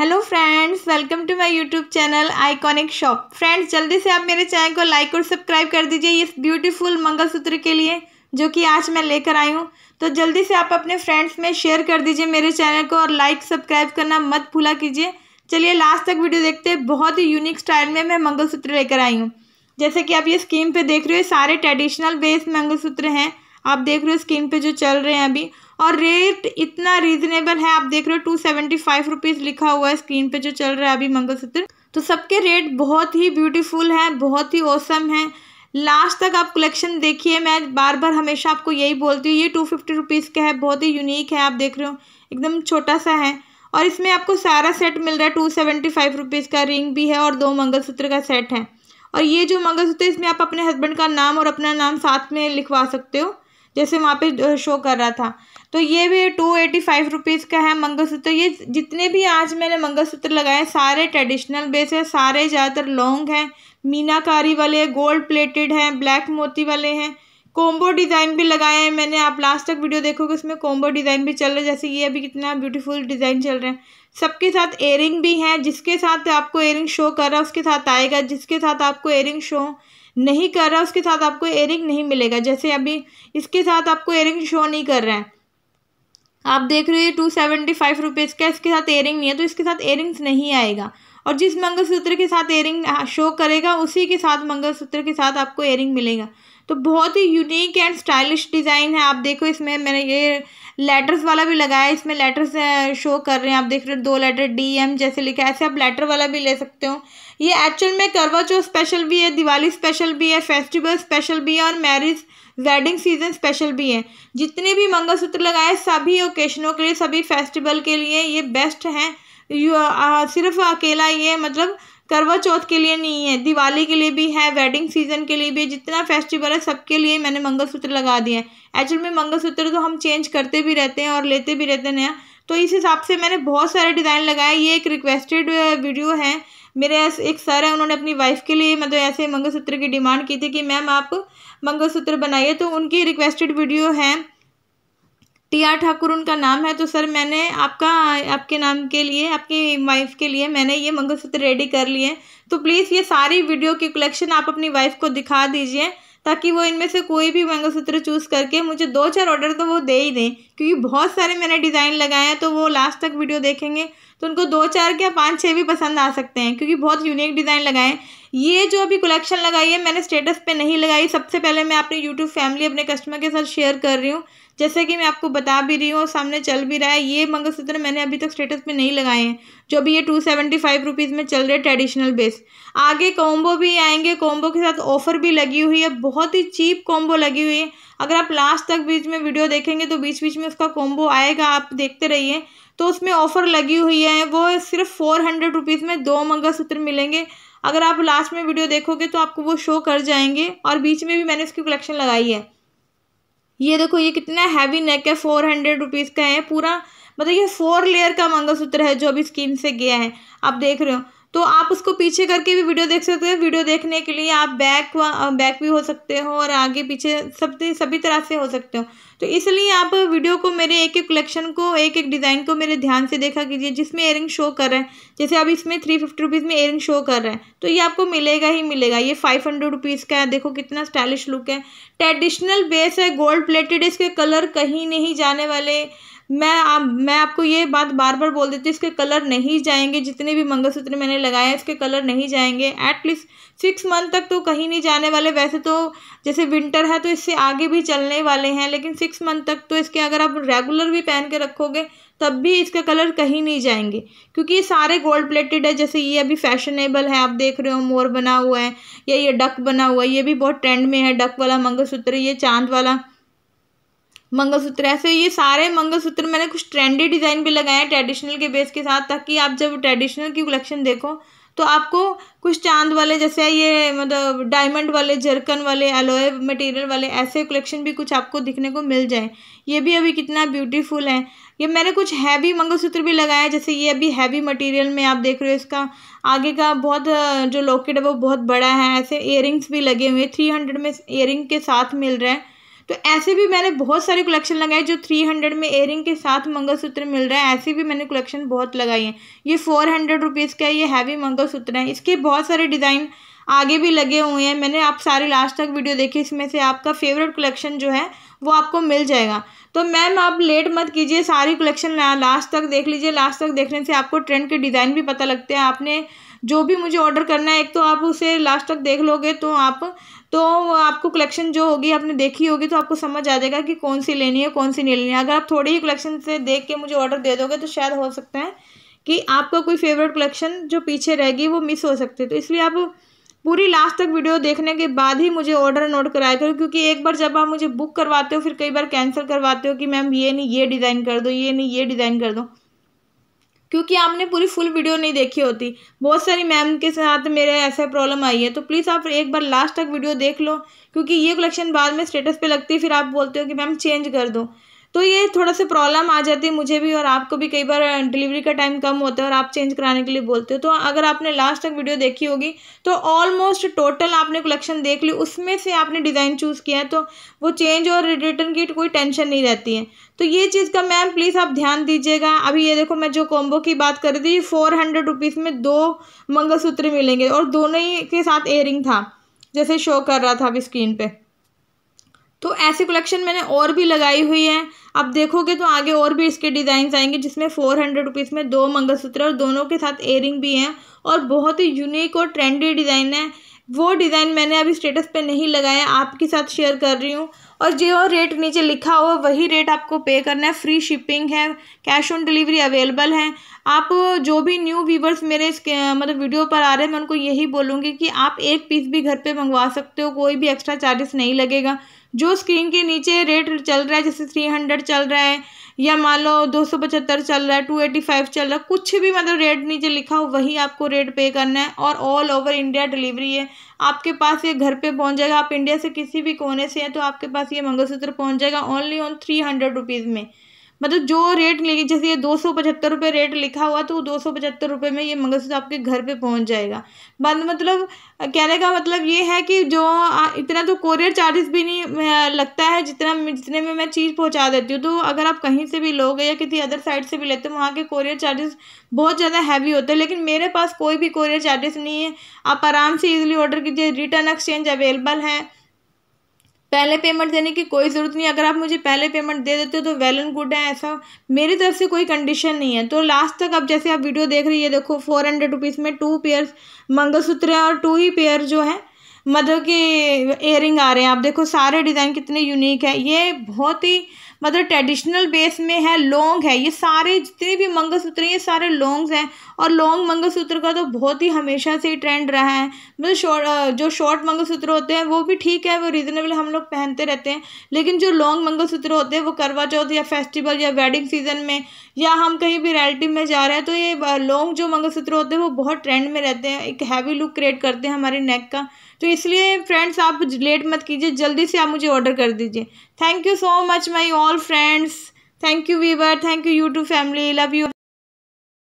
hello friends welcome to my YouTube channel iconic shop friends जल्दी से आप मेरे चैनल को लाइक और सब्सक्राइब कर दीजिए इस ब्यूटीफुल मंगलसूत्र के लिए जो कि आज मैं लेकर आई हूँ तो जल्दी से आप अपने फ्रेंड्स में शेयर कर दीजिए मेरे चैनल को और लाइक सब्सक्राइब करना मत भूला कीजिए चलिए लास्ट तक वीडियो देखते हैं बहुत ही यूनिक स्टाइल में मैं मंगलसूत्र लेकर आई हूँ जैसे कि आप ये स्कीम पर देख रहे हो सारे ट्रेडिशनल बेस्ड मंगलसूत्र हैं आप देख रहे हो स्क्रीन पे जो चल रहे हैं अभी और रेट इतना रीजनेबल है आप देख रहे हो टू सेवेंटी फाइव रुपीज़ लिखा हुआ है स्क्रीन पे जो चल रहा है अभी मंगलसूत्र तो सबके रेट बहुत ही ब्यूटीफुल हैं बहुत ही ओसम है लास्ट तक आप कलेक्शन देखिए मैं बार बार हमेशा आपको यही बोलती हूँ ये टू फिफ्टी रुपीज़ का है बहुत ही यूनिक है आप देख रहे हो एकदम छोटा सा है और इसमें आपको सारा सेट मिल रहा है टू सेवेंटी फाइव रुपीज़ का रिंग भी है और दो मंगलसूत्र का सेट है और ये जो मंगलसूत्र इसमें आप अपने हस्बैंड का नाम और अपना नाम साथ में लिखवा सकते हो जैसे वहाँ पे शो कर रहा था तो ये भी टू एटी फाइव रुपीज़ का है मंगलसूत्र ये जितने भी आज मैंने मंगलसूत्र लगाए सारे ट्रेडिशनल बेस है सारे ज़्यादातर लॉन्ग हैं मीनाकारी वाले गोल्ड प्लेटेड हैं ब्लैक मोती वाले हैं कोम्बो डिज़ाइन भी लगाए हैं मैंने आप लास्ट तक वीडियो देखोगे उसमें कोम्बो डिज़ाइन भी चल रहा है जैसे ये अभी कितना ब्यूटीफुल डिज़ाइन चल रहे हैं सबके साथ एयरिंग भी हैं जिसके साथ आपको एयरिंग शो कर रहा है उसके साथ आएगा जिसके साथ आपको एयरिंग शो नहीं कर रहा उसके साथ आपको एयरिंग नहीं मिलेगा जैसे अभी इसके साथ आपको एयरिंग शो नहीं कर रहा है आप देख रहे हो टू सेवेंटी फाइव रुपीज़ का इसके साथ एयरिंग नहीं है तो इसके साथ एयरिंग्स नहीं आएगा और जिस मंगलसूत्र के साथ एयरिंग शो हाँ, करेगा उसी के साथ मंगलसूत्र के साथ आपको एयरिंग मिलेगा तो बहुत ही यूनिक एंड स्टाइलिश डिज़ाइन है आप देखो इसमें मैंने ये लेटर्स वाला भी लगाया इसमें लेटर्स शो कर रहे हैं आप देख रहे हो दो लेटर डी एम जैसे लिखा है ऐसे आप लेटर वाला भी ले सकते हो ये एक्चुअल में करवा चौथ स्पेशल भी है दिवाली स्पेशल भी है फेस्टिवल स्पेशल भी है और मैरिज वेडिंग सीजन स्पेशल भी है जितने भी मंगलसूत्र लगाए सभी ओकेशनों के लिए सभी फेस्टिवल के लिए ये बेस्ट हैं सिर्फ अकेला ये मतलब करवा चौथ के लिए नहीं है दिवाली के लिए भी है वेडिंग सीजन के लिए भी जितना फेस्टिवल है सबके लिए मैंने मंगलसूत्र लगा दिया है एक्चुअल में मंगलसूत्र तो हम चेंज करते भी रहते हैं और लेते भी रहते हैं नया तो इस हिसाब से मैंने बहुत सारे डिज़ाइन लगाए ये एक रिक्वेस्टेड वीडियो है मेरे एक सर है उन्होंने अपनी वाइफ के लिए मतलब ऐसे मंगलसूत्र की डिमांड की थी कि मैम आप मंगलसूत्र बनाइए तो उनकी रिक्वेस्टेड वीडियो है टी आर ठाकुर उनका नाम है तो सर मैंने आपका आपके नाम के लिए आपकी वाइफ के लिए मैंने ये मंगलसूत्र रेडी कर लिए तो प्लीज़ ये सारी वीडियो की कलेक्शन आप अपनी वाइफ को दिखा दीजिए ताकि वो इनमें से कोई भी मंगलसूत्र चूज़ करके मुझे दो चार ऑर्डर तो वो दे ही दें क्योंकि बहुत सारे मैंने डिज़ाइन लगाए हैं तो वो लास्ट तक वीडियो देखेंगे तो उनको दो चार क्या पाँच छः भी पसंद आ सकते हैं क्योंकि बहुत यूनिक डिज़ाइन लगाए ये जो अभी कलेक्शन लगाई है मैंने स्टेटस पे नहीं लगाई सबसे पहले मैं अपनी यूट्यूब फैमिली अपने कस्टमर के साथ शेयर कर रही हूँ जैसे कि मैं आपको बता भी रही हूँ और सामने चल भी रहा है ये मंगलसूत्र मैंने अभी तक स्टेटस पे नहीं लगाए हैं जो अभी ये टू सेवेंटी फाइव रुपीज़ में चल रहे ट्रेडिशनल बेस आगे कॉम्बो भी आएंगे कॉम्बो के साथ ऑफर भी लगी हुई है बहुत ही चीप कॉम्बो लगी हुई है अगर आप लास्ट तक बीच में वीडियो देखेंगे तो बीच बीच में उसका कॉम्बो आएगा आप देखते रहिए तो उसमें ऑफ़र लगी हुई है वो सिर्फ फोर हंड्रेड रुपीज़ में दो मंगलसूत्र मिलेंगे अगर आप लास्ट में वीडियो देखोगे तो आपको वो शो कर जाएंगे और बीच में भी मैंने उसकी कलेक्शन लगाई है ये देखो ये कितना हैवी नेक है फोर हंड्रेड रुपीज़ का है पूरा मतलब ये फोर लेयर का मंगलसूत्र है जो अभी स्कीम से गया है आप देख रहे हो तो आप उसको पीछे करके भी वीडियो देख सकते हो वीडियो देखने के लिए आप बैक बैक भी हो सकते हो और आगे पीछे सब सभी तरह से हो सकते हो तो इसलिए आप वीडियो को मेरे एक एक कलेक्शन को एक एक डिज़ाइन को मेरे ध्यान से देखा कीजिए जिसमें एयरिंग शो कर रहे हैं जैसे अब इसमें थ्री फिफ्टी रुपीज़ में एयरिंग शो कर रहे हैं तो ये आपको मिलेगा ही मिलेगा ये फाइव हंड्रेड रुपीज़ का है देखो कितना स्टाइलिश लुक है ट्रेडिशनल बेस है गोल्ड प्लेटेड इसके कलर कहीं नहीं जाने वाले मैं आप मैं आपको ये बात बार बार बोल देती हूँ इसके कलर नहीं जाएंगे जितने भी मंगलसूत्र मैंने लगाए हैं इसके कलर नहीं जाएंगे एटलीस्ट सिक्स मंथ तक तो कहीं नहीं जाने वाले वैसे तो जैसे विंटर है तो इससे आगे भी चलने वाले हैं लेकिन सिक्स मंथ तक तो इसके अगर आप रेगुलर भी पहन के रखोगे तब भी इसका कलर कहीं नहीं जाएंगे क्योंकि ये सारे गोल्ड प्लेटेड है जैसे ये अभी फैशनेबल है आप देख रहे हो मोर बना हुआ है या ये डक बना हुआ है ये भी बहुत ट्रेंड में है डक वाला मंगलसूत्र ये चांद वाला मंगलसूत्र ऐसे ये सारे मंगलसूत्र मैंने कुछ ट्रेंडी डिज़ाइन भी लगाए हैं ट्रेडिशनल के बेस के साथ ताकि आप जब ट्रेडिशनल की कलेक्शन देखो तो आपको कुछ चांद वाले जैसे ये मतलब डायमंड वाले जरकन वाले एलोए मटेरियल वाले ऐसे कलेक्शन भी कुछ आपको दिखने को मिल जाए ये भी अभी कितना ब्यूटीफुल है ये मैंने कुछ हैवी मंगलसूत्र भी लगाया है जैसे ये अभी हैवी मटेरियल में आप देख रहे हो इसका आगे का बहुत जो लॉकेट है वो बहुत बड़ा है ऐसे एयरिंग्स भी लगे हुए थ्री हंड्रेड में एयरिंग के साथ मिल रहे हैं तो ऐसे भी मैंने बहुत सारे कलेक्शन लगाए जो थ्री हंड्रेड में एयरिंग के साथ मंगलसूत्र मिल रहा है ऐसे भी मैंने कलेक्शन बहुत लगाई हैं ये फोर हंड्रेड रुपीज़ का ये हैवी मंगलसूत्र है इसके बहुत सारे डिज़ाइन आगे भी लगे हुए हैं मैंने आप सारे लास्ट तक वीडियो देखे इसमें से आपका फेवरेट कलेक्शन जो है वो आपको मिल जाएगा तो मैम आप लेट मत कीजिए सारी कलेक्शन लास्ट तक देख लीजिए लास्ट तक देखने से आपको ट्रेंड के डिज़ाइन भी पता लगते हैं आपने जो भी मुझे ऑर्डर करना है एक तो आप उसे लास्ट तक देख लोगे तो आप तो आपको कलेक्शन जो होगी आपने देखी होगी तो आपको समझ आ जाएगा कि कौन सी लेनी है कौन सी नहीं लेनी है अगर आप थोड़ी ही कलेक्शन से देख के मुझे ऑर्डर दे दोगे तो शायद हो सकता है कि आपका कोई फेवरेट कलेक्शन जो पीछे रहेगी वो मिस हो सकती है तो इसलिए आप पूरी लास्ट तक वीडियो देखने के बाद ही मुझे ऑर्डर नोट कराया करो क्योंकि एक बार जब आप मुझे बुक करवाते हो फिर कई बार कैंसिल करवाते हो कि मैम ये नहीं ये डिज़ाइन कर दो ये नहीं ये डिज़ाइन कर दो क्योंकि आपने पूरी फुल वीडियो नहीं देखी होती बहुत सारी मैम के साथ मेरे ऐसे प्रॉब्लम आई है तो प्लीज़ आप एक बार लास्ट तक वीडियो देख लो क्योंकि ये कलेक्शन बाद में स्टेटस पे लगती है फिर आप बोलते हो कि मैम चेंज कर दो तो ये थोड़ा सा प्रॉब्लम आ जाती है मुझे भी और आपको भी कई बार डिलीवरी का टाइम कम होता है और आप चेंज कराने के लिए बोलते हो तो अगर आपने लास्ट तक वीडियो देखी होगी तो ऑलमोस्ट टोटल आपने कलेक्शन देख ली उसमें से आपने डिज़ाइन चूज़ किया है तो वो चेंज और रिटर्न की कोई टेंशन नहीं रहती है तो ये चीज़ का मैम प्लीज़ आप ध्यान दीजिएगा अभी ये देखो मैं जो कॉम्बो की बात कर रही थी फोर हंड्रेड रुपीज़ में दो मंगलसूत्र मिलेंगे और दोनों ही के साथ एयरिंग था जैसे शो कर रहा था अभी स्क्रीन पर तो ऐसे कलेक्शन मैंने और भी लगाई हुई है आप देखोगे तो आगे और भी इसके डिज़ाइन आएंगे जिसमें फ़ोर हंड्रेड रुपीज़ में दो मंगलसूत्र और दोनों के साथ एयरिंग भी हैं और बहुत ही यूनिक और ट्रेंडी डिज़ाइन है वो डिज़ाइन मैंने अभी स्टेटस पे नहीं लगाया आपके साथ शेयर कर रही हूँ और जो रेट नीचे लिखा हो वही रेट आपको पे करना है फ्री शिपिंग है कैश ऑन डिलीवरी अवेलेबल है आप जो भी न्यू व्यूवर्स मेरे मतलब वीडियो पर आ रहे हैं मैं उनको यही बोलूँगी कि आप एक पीस भी घर पे मंगवा सकते हो कोई भी एक्स्ट्रा चार्जेस नहीं लगेगा जो स्क्रीन के नीचे रेट चल रहा है जैसे थ्री हंड्रेड चल रहा है या मान लो दो सौ पचहत्तर चल रहा है टू एटी फाइव चल रहा है कुछ भी मतलब रेट नीचे लिखा हो वही आपको रेट पे करना है और ऑल ओवर इंडिया डिलीवरी है आपके पास ये घर पे पहुंच जाएगा आप इंडिया से किसी भी कोने से हैं तो आपके पास ये मंगलसूत्र पहुंच जाएगा only on three hundred rupees में मतलब जो रेट लेके जैसे ये दो सौ पचहत्तर रुपये रेट लिखा हुआ तो दो सौ पचहत्तर रुपये में ये मंगलसूत्र आपके घर पे पहुंच जाएगा बंद मतलब कहने का मतलब ये है कि जो इतना तो कोरियर चार्जेस भी नहीं लगता है जितना जितने में मैं चीज़ पहुँचा देती हूँ तो अगर आप कहीं से भी लोगे या किसी अदर साइड से भी लेते हो वहाँ के कोरियर चार्जेस बहुत ज़्यादा हैवी होते हैं लेकिन मेरे पास कोई भी कोरियर चार्जेस नहीं है आप आराम से ईजिली ऑर्डर कीजिए रिटर्न एक्सचेंज अवेलेबल है पहले पेमेंट देने की कोई ज़रूरत नहीं अगर आप मुझे पहले पेमेंट दे देते हो तो वेल एंड गुड है ऐसा मेरी तरफ से कोई कंडीशन नहीं है तो लास्ट तक आप जैसे आप वीडियो देख रही है देखो फोर हंड्रेड रुपीज़ में टू पेयर मंगलसूत्र है और टू ही पेयर जो है मदर के एयरिंग आ रहे हैं आप देखो सारे डिज़ाइन कितने यूनिक है ये बहुत ही मतलब ट्रेडिशनल बेस में है लॉन्ग है ये सारे जितने भी मंगलसूत्र हैं ये सारे लॉन्ग हैं और लॉन्ग मंगलसूत्र का तो बहुत ही हमेशा से ही ट्रेंड रहा है मतलब शॉर्ट जो शॉर्ट मंगलसूत्र होते हैं वो भी ठीक है वो रीज़नेबल हम लोग पहनते रहते हैं लेकिन जो लॉन्ग मंगलसूत्र होते हैं वो करवा चौथ या फेस्टिवल या वेडिंग सीजन में या हम कहीं भी रेलिटिव में जा रहे हैं तो ये लॉन्ग जो मंगलसूत्र होते हैं वो बहुत ट्रेंड में रहते हैं एक हैवी लुक क्रिएट करते हैं हमारे नेक का तो इसलिए फ्रेंड्स आप लेट मत कीजिए जल्दी से आप मुझे ऑर्डर कर दीजिए thank you so much my all friends thank you viewer thank you YouTube family love you